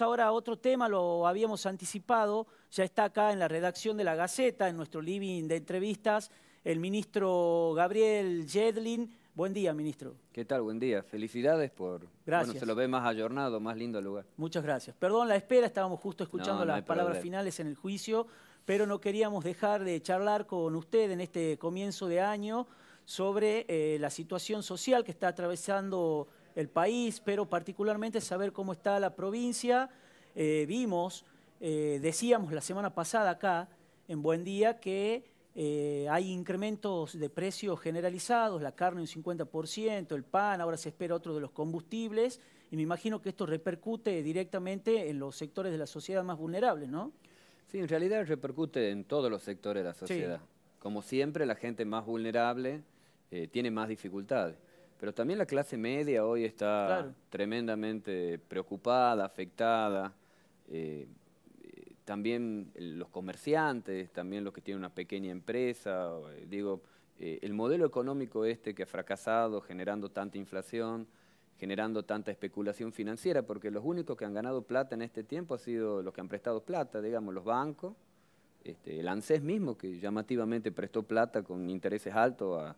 Ahora otro tema, lo habíamos anticipado, ya está acá en la redacción de la Gaceta, en nuestro living de entrevistas, el ministro Gabriel Jedlin. Buen día, ministro. ¿Qué tal? Buen día. Felicidades por... Gracias. se lo ve más ayornado, más lindo el lugar. Muchas gracias. Perdón la espera, estábamos justo escuchando las palabras finales en el juicio, pero no queríamos dejar de charlar con usted en este comienzo de año sobre eh, la situación social que está atravesando el país, pero particularmente saber cómo está la provincia. Eh, vimos, eh, decíamos la semana pasada acá, en Buen Día, que eh, hay incrementos de precios generalizados, la carne un 50%, el pan, ahora se espera otro de los combustibles, y me imagino que esto repercute directamente en los sectores de la sociedad más vulnerables, ¿no? Sí, en realidad repercute en todos los sectores de la sociedad. Como siempre, la gente más vulnerable tiene más dificultades. Pero también la clase media hoy está tremendamente preocupada, afectada. Eh, eh, también los comerciantes, también los que tienen una pequeña empresa. Eh, digo, el modelo económico este que ha fracasado generando tanta inflación, generando tanta especulación financiera, porque los únicos que han ganado plata en este tiempo han sido los que han prestado plata, digamos, los bancos, este, el ANSES mismo, que llamativamente prestó plata con intereses altos a,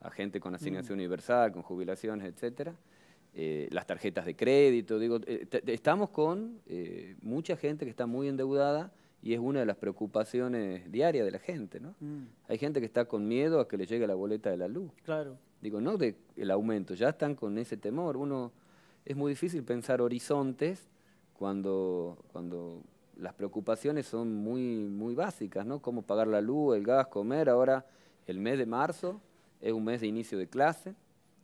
a gente con asignación mm. universal, con jubilaciones, etcétera. Eh, las tarjetas de crédito, digo, eh, estamos con eh, mucha gente que está muy endeudada y es una de las preocupaciones diarias de la gente, ¿no? Mm. Hay gente que está con miedo a que le llegue la boleta de la luz. Claro. Digo, no del aumento, ya están con ese temor. Uno es muy difícil pensar horizontes cuando, cuando las preocupaciones son muy, muy básicas, ¿no? Cómo pagar la luz, el gas, comer. Ahora, el mes de marzo, es un mes de inicio de clase.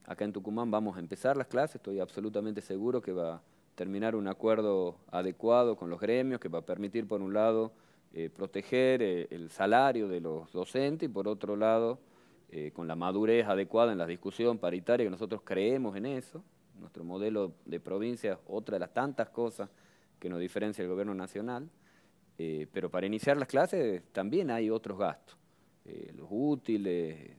Acá en Tucumán vamos a empezar las clases, estoy absolutamente seguro que va a terminar un acuerdo adecuado con los gremios, que va a permitir, por un lado, eh, proteger eh, el salario de los docentes y, por otro lado, eh, con la madurez adecuada en la discusión paritaria, que nosotros creemos en eso. Nuestro modelo de provincia es otra de las tantas cosas que nos diferencia el gobierno nacional. pero para iniciar las clases también hay otros gastos. los útiles,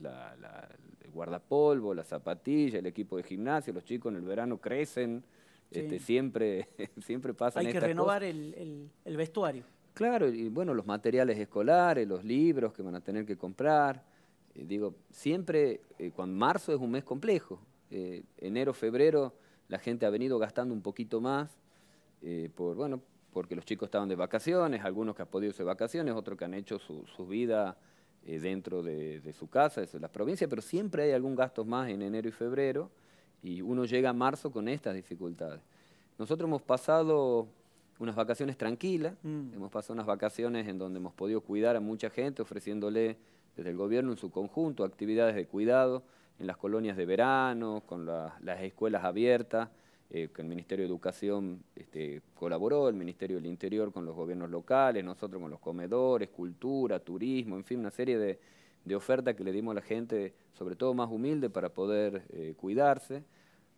la, el guardapolvo, la zapatilla, el equipo de gimnasio, los chicos en el verano crecen, este, siempre, siempre pasan Hay que renovar El, vestuario. Claro, y bueno, los materiales escolares, los libros que van a tener que comprar. Eh, digo, siempre, eh, cuando marzo es un mes complejo, eh, enero, febrero, la gente ha venido gastando un poquito más por, bueno, porque los chicos estaban de vacaciones, algunos que han podido irse de vacaciones, otros que han hecho su, su vida eh, dentro de, su casa, de las provincias, pero siempre hay algún gasto más en enero y febrero y uno llega a marzo con estas dificultades. Nosotros hemos pasado unas vacaciones tranquilas, mm. hemos pasado unas vacaciones en donde hemos podido cuidar a mucha gente ofreciéndole desde el gobierno en su conjunto actividades de cuidado en las colonias de verano, con las escuelas abiertas, eh, el Ministerio de Educación este, colaboró, el Ministerio del Interior con los gobiernos locales, nosotros con los comedores, cultura, turismo, en fin, una serie de, ofertas que le dimos a la gente, sobre todo más humilde, para poder eh, cuidarse.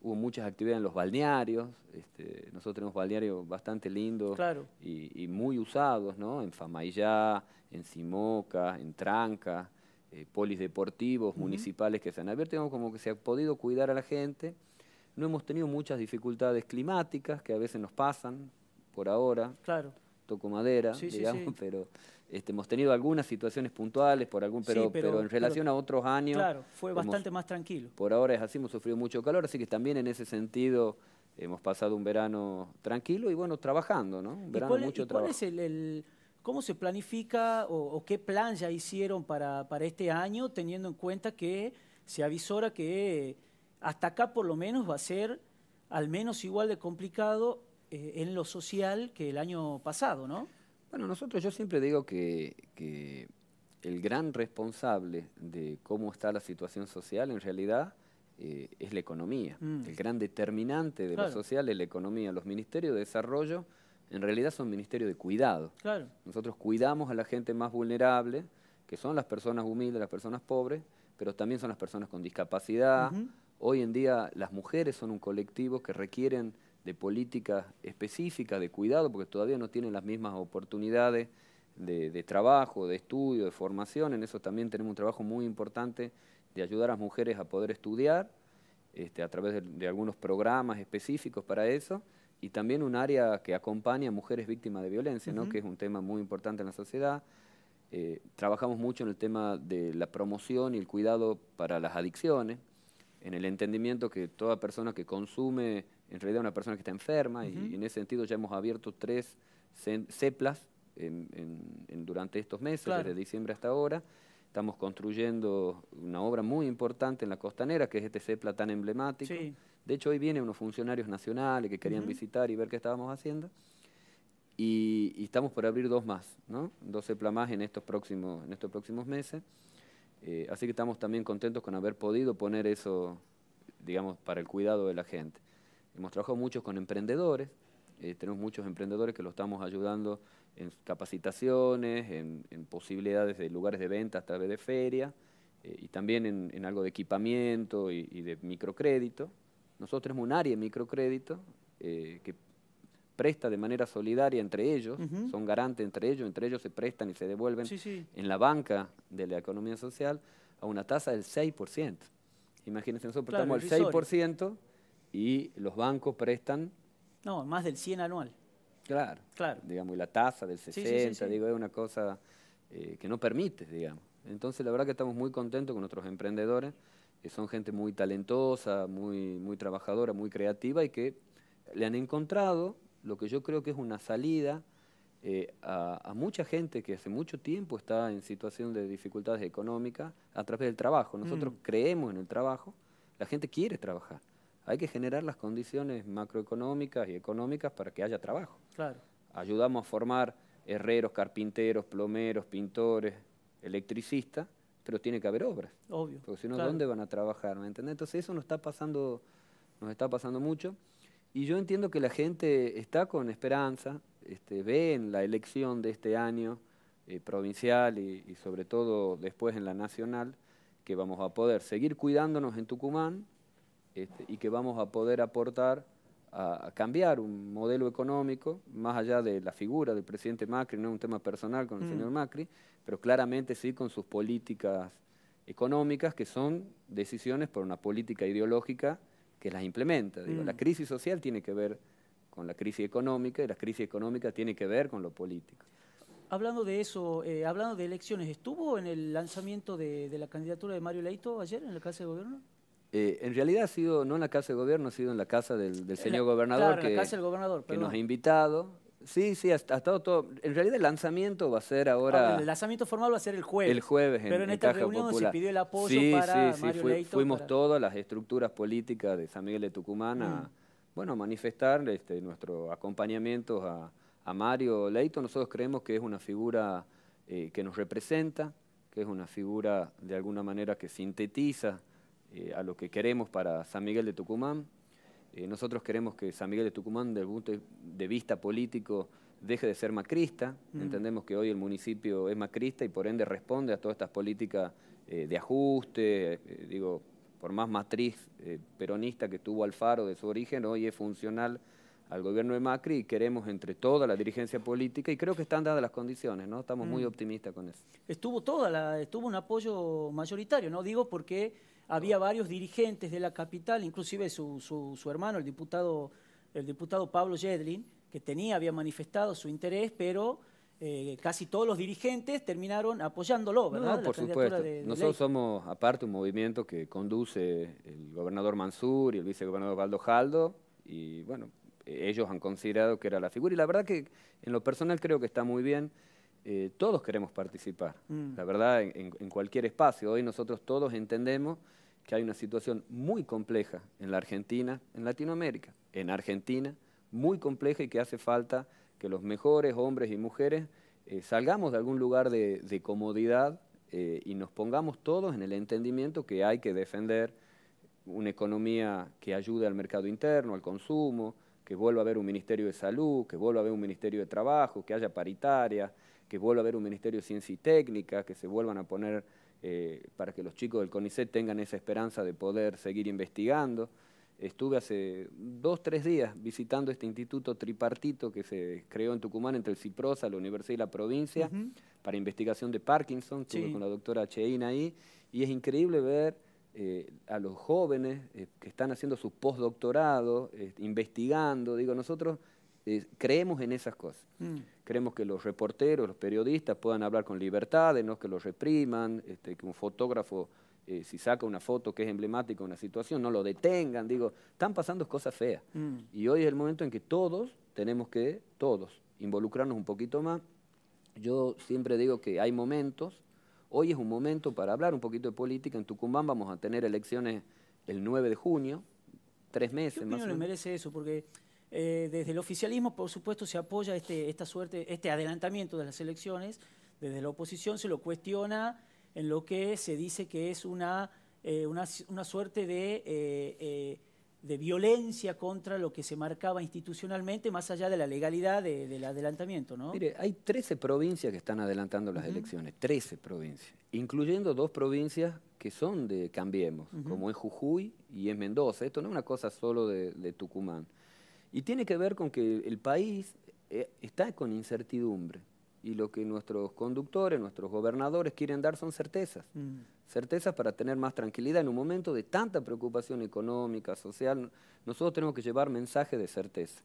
Hubo muchas actividades en los balnearios, este, nosotros tenemos balnearios bastante lindos y, muy usados, ¿no? En Famayá, en Simoca, en Tranca, eh, polis deportivos municipales que se han abierto, como que se ha podido cuidar a la gente. No hemos tenido muchas dificultades climáticas que a veces nos pasan por ahora. Claro. Toco madera, digamos, pero este, hemos tenido algunas situaciones puntuales por algún, pero, pero, en relación a otros años. Claro, fue bastante más tranquilo. Por ahora es así, hemos sufrido mucho calor, así que también en ese sentido hemos pasado un verano tranquilo y bueno, trabajando, ¿no? Un verano mucho trabajo. ¿Cómo se planifica o, qué plan ya hicieron para, para este año, teniendo en cuenta que se avisora que hasta acá por lo menos va a ser al menos igual de complicado eh, en lo social que el año pasado, ¿no? Bueno, nosotros yo siempre digo que, el gran responsable de cómo está la situación social en realidad eh, es la economía. Mm. El gran determinante de lo social es la economía. Los ministerios de desarrollo en realidad son ministerios de cuidado. Nosotros cuidamos a la gente más vulnerable, que son las personas humildes, las personas pobres, pero también son las personas con discapacidad, Hoy en día las mujeres son un colectivo que requieren de políticas específicas, de cuidado, porque todavía no tienen las mismas oportunidades de, trabajo, de estudio, de formación. En eso también tenemos un trabajo muy importante de ayudar a las mujeres a poder estudiar este, a través de, algunos programas específicos para eso y también un área que acompaña a mujeres víctimas de violencia, que es un tema muy importante en la sociedad. Eh, trabajamos mucho en el tema de la promoción y el cuidado para las adicciones en el entendimiento que toda persona que consume, en realidad una persona que está enferma, y en ese sentido ya hemos abierto tres CEPLAS en, en, durante estos meses, desde diciembre hasta ahora. Estamos construyendo una obra muy importante en la costanera, que es este CEPLA tan emblemático. De hecho, hoy vienen unos funcionarios nacionales que querían visitar y ver qué estábamos haciendo. Y, estamos por abrir dos más, ¿no? Dos CEPLAS más en estos próximos, en estos próximos meses. Eh, así que estamos también contentos con haber podido poner eso, digamos, para el cuidado de la gente. Hemos trabajado mucho con emprendedores, eh, tenemos muchos emprendedores que lo estamos ayudando en capacitaciones, en, posibilidades de lugares de venta a través de feria, eh, y también en, algo de equipamiento y, de microcrédito. Nosotros tenemos un área de microcrédito que presta de manera solidaria entre ellos, son garantes entre ellos, entre ellos se prestan y se devuelven en la banca de la economía social a una tasa del 6%. Imagínense, nosotros prestamos el, 6% y los bancos prestan... No, más del 100 anual. Claro, claro. digamos, y la tasa del 60, digo, es una cosa eh, que no permite, digamos. Entonces, la verdad que estamos muy contentos con nuestros emprendedores, que son gente muy talentosa, muy, muy trabajadora, muy creativa y que le han encontrado lo que yo creo que es una salida eh, a, mucha gente que hace mucho tiempo está en situación de dificultades económicas a través del trabajo. Nosotros mm. creemos en el trabajo, la gente quiere trabajar. Hay que generar las condiciones macroeconómicas y económicas para que haya trabajo. Claro. Ayudamos a formar herreros, carpinteros, plomeros, pintores, electricistas, pero tiene que haber obras. Obvio. Porque si no, ¿dónde van a trabajar? Entonces eso nos está pasando, nos está pasando mucho. Y yo entiendo que la gente está con esperanza, este, ve en la elección de este año eh, provincial y, sobre todo después en la nacional, que vamos a poder seguir cuidándonos en Tucumán este, y que vamos a poder aportar a, cambiar un modelo económico, más allá de la figura del presidente Macri, no es un tema personal con el mm. señor Macri, pero claramente sí con sus políticas económicas, que son decisiones por una política ideológica que las implementa. Digo, La mm. crisis social tiene que ver con la crisis económica y la crisis económica tiene que ver con lo político. Hablando de eso, eh, hablando de elecciones, ¿estuvo en el lanzamiento de, la candidatura de Mario Leito ayer en la Casa de Gobierno? Eh, en realidad ha sido, no en la Casa de Gobierno, ha sido en la Casa del, señor gobernador que, nos ha invitado Sí, sí, ha, estado todo. En realidad el lanzamiento va a ser ahora. Ah, el lanzamiento formal va a ser el jueves. El jueves, en, Pero en, esta reunión se pidió el apoyo para sí, Mario Fuimos todas las estructuras políticas de San Miguel de Tucumán a, mm. bueno, manifestar este, nuestro acompañamiento a, Mario Leito. Nosotros creemos que es una figura eh, que nos representa, que es una figura de alguna manera que sintetiza eh, a lo que queremos para San Miguel de Tucumán. Eh, nosotros queremos que San Miguel de Tucumán, desde el punto de vista político, deje de ser macrista. Mm. Entendemos que hoy el municipio es macrista y por ende responde a todas estas políticas eh, de ajuste, eh, digo, por más matriz peronista que tuvo Alfaro de su origen, hoy es funcional al gobierno de Macri y queremos entre toda la dirigencia política y creo que están dadas las condiciones, ¿no? Estamos muy mm. optimistas con eso. Estuvo toda estuvo un apoyo mayoritario, no digo porque había varios dirigentes de la capital, inclusive su, su, hermano, el diputado, el diputado Pablo Yedlin, que tenía, había manifestado su interés, pero eh, casi todos los dirigentes terminaron apoyándolo, ¿verdad? No, por supuesto. Nosotros somos, aparte, un movimiento que conduce el gobernador Mansur y el vicegobernador Valdo Jaldo, y bueno, ellos han considerado que era la figura, y la verdad que en lo personal creo que está muy bien. Eh, todos queremos participar, mm. la verdad, en, en cualquier espacio. Hoy nosotros todos entendemos que hay una situación muy compleja en la Argentina, en Latinoamérica, en Argentina, muy compleja y que hace falta que los mejores hombres y mujeres eh, salgamos de algún lugar de, comodidad eh, y nos pongamos todos en el entendimiento que hay que defender una economía que ayude al mercado interno, al consumo, que vuelva a haber un Ministerio de Salud, que vuelva a haber un Ministerio de Trabajo, que haya paritaria, que vuelva a haber un Ministerio de Ciencia y Técnica, que se vuelvan a poner eh, para que los chicos del CONICET tengan esa esperanza de poder seguir investigando. Estuve hace dos, tres días visitando este instituto tripartito que se creó en Tucumán entre el CIPROSA, la universidad y la provincia para investigación de Parkinson. Estuve con la doctora Cheina ahí y es increíble ver eh, a los jóvenes eh, que están haciendo su postdoctorado, investigando. Digo, nosotros creemos en esas cosas. Mm. Creemos que los reporteros, los periodistas puedan hablar con libertad, no que los repriman, este, que un fotógrafo, eh, si saca una foto que es emblemática de una situación, no lo detengan. Digo, están pasando cosas feas. Mm. Y hoy es el momento en que todos tenemos que, todos, involucrarnos un poquito más. Yo siempre digo que hay momentos, hoy es un momento para hablar un poquito de política. En Tucumán vamos a tener elecciones el 9 de junio, tres meses más merece eso? Porque eh, desde el oficialismo, por supuesto, se apoya este, esta suerte, este adelantamiento de las elecciones. Desde la oposición se lo cuestiona en lo que se dice que es una, eh, una, suerte eh, de, violencia contra lo que se marcaba institucionalmente, más allá de la legalidad del adelantamiento. Mire, hay 13 provincias que están adelantando las elecciones, 13 provincias, incluyendo dos provincias que son de Cambiemos, como es Jujuy y es Mendoza. Esto no es una cosa solo de Tucumán. Y tiene que ver con que el país eh, está con incertidumbre y lo que nuestros conductores, nuestros gobernadores quieren dar son certezas. Mm. Certezas para tener más tranquilidad en un momento de tanta preocupación económica, social. Nosotros tenemos que llevar mensajes de certeza.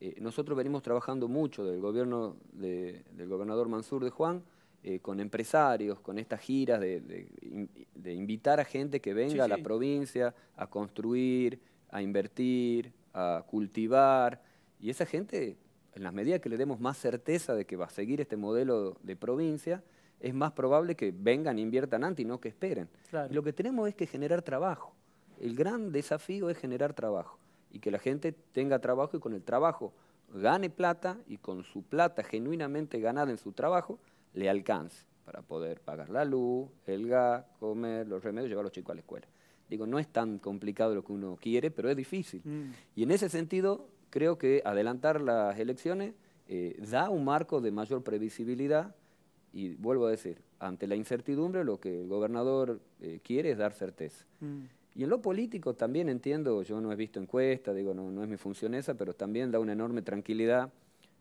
Eh, nosotros venimos trabajando mucho del gobierno del gobernador Mansur de Juan eh, con empresarios, con estas giras de, invitar a gente que venga a la provincia a construir, a invertir, a cultivar, y esa gente, en las medidas que le demos más certeza de que va a seguir este modelo de provincia, es más probable que vengan, e inviertan antes y no que esperen. lo que tenemos es que generar trabajo. El gran desafío es generar trabajo y que la gente tenga trabajo y con el trabajo gane plata y con su plata genuinamente ganada en su trabajo le alcance para poder pagar la luz, el gas, comer, los remedios, llevar a los chicos a la escuela. Digo, no es tan complicado lo que uno quiere, pero es difícil. Mm. Y en ese sentido, creo que adelantar las elecciones eh, da un marco de mayor previsibilidad y vuelvo a decir, ante la incertidumbre lo que el gobernador eh, quiere es dar certeza. Mm. Y en lo político también entiendo, yo no he visto encuestas, digo, no, es mi función esa, pero también da una enorme tranquilidad.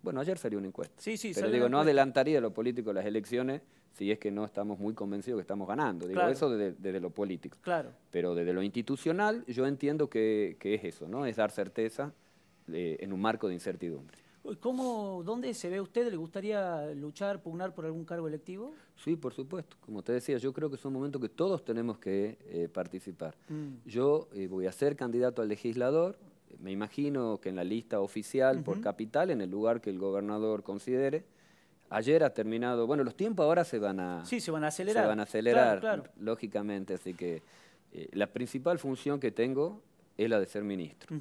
Bueno, ayer salió una encuesta. Sí, sí, Pero digo, no adelantaría lo político las elecciones si es que no estamos muy convencidos que estamos ganando. Digo, eso desde, lo político. Claro. Pero desde lo institucional yo entiendo que, es eso, ¿no? Es dar certeza eh, en un marco de incertidumbre. ¿Cómo, ¿Dónde se ve usted? ¿Le gustaría luchar, pugnar por algún cargo electivo? Sí, por supuesto. Como te decía, yo creo que es un momento que todos tenemos que eh, participar. Mm. Yo eh, voy a ser candidato al legislador, me imagino que en la lista oficial por capital, en el lugar que el gobernador considere, Ayer ha terminado, bueno, los tiempos ahora se van a... Sí, se van a acelerar. Se van a acelerar, lógicamente, así que eh, la principal función que tengo es la de ser ministro.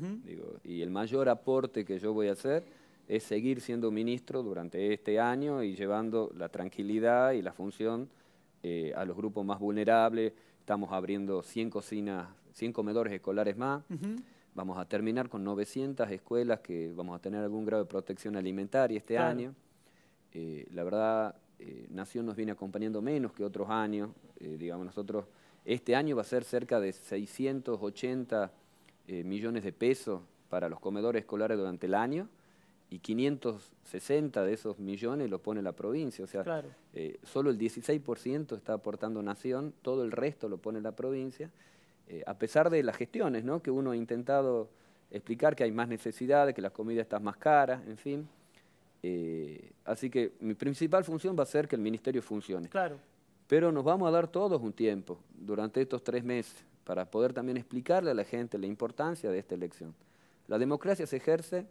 y el mayor aporte que yo voy a hacer es seguir siendo ministro durante este año y llevando la tranquilidad y la función eh, a los grupos más vulnerables. Estamos abriendo 100 cocinas, 100 comedores escolares más. Vamos a terminar con 900 escuelas que vamos a tener algún grado de protección alimentaria este año. Eh, la verdad, eh, Nación nos viene acompañando menos que otros años. Eh, digamos, nosotros este año va a ser cerca de 680 millones de pesos para los comedores escolares durante el año y 560 de esos millones los pone la provincia. O sea, solo el 16% está aportando Nación, todo el resto lo pone la provincia, a pesar de las gestiones ¿no? que uno ha intentado explicar que hay más necesidades, que las comidas están más caras en fin. Eh, así que mi principal función va a ser que el ministerio funcione. Claro. Pero nos vamos a dar todos un tiempo durante estos tres meses para poder también explicarle a la gente la importancia de esta elección. La democracia se ejerce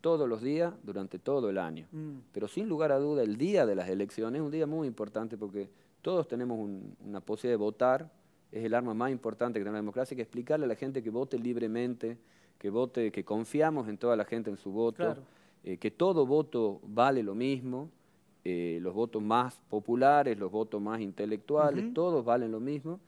todos los días durante todo el año. Mm. Pero sin lugar a duda, el día de las elecciones es un día muy importante porque todos tenemos una posibilidad de votar. Es el arma más importante que tiene la democracia, que explicarle a la gente que vote libremente, que vote, que confiamos en toda la gente en su voto. Eh, que todo voto vale lo mismo, eh, los votos más populares, los votos más intelectuales, todos valen lo mismo.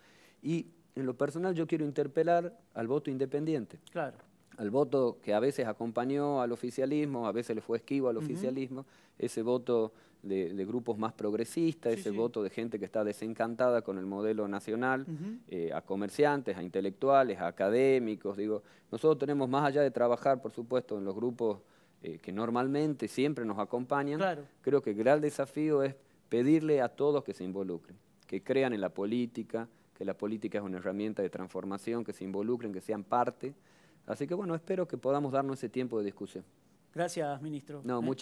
Y en lo personal yo quiero interpelar al voto independiente. Claro. Al voto que a veces acompañó al oficialismo, a veces le fue esquivo al oficialismo, ese voto de, grupos más progresistas, ese voto de gente que está desencantada con el modelo nacional, eh, a comerciantes, a intelectuales, a académicos. Digo, nosotros tenemos, más allá de trabajar, por supuesto, en los grupos eh, que normalmente siempre nos acompañan, creo que el gran desafío es pedirle a todos que se involucren, que crean en la política, que la política es una herramienta de transformación, que se involucren, que sean parte. Así que bueno, espero que podamos darnos ese tiempo de discusión. Gracias, ministro. No, eh, muchas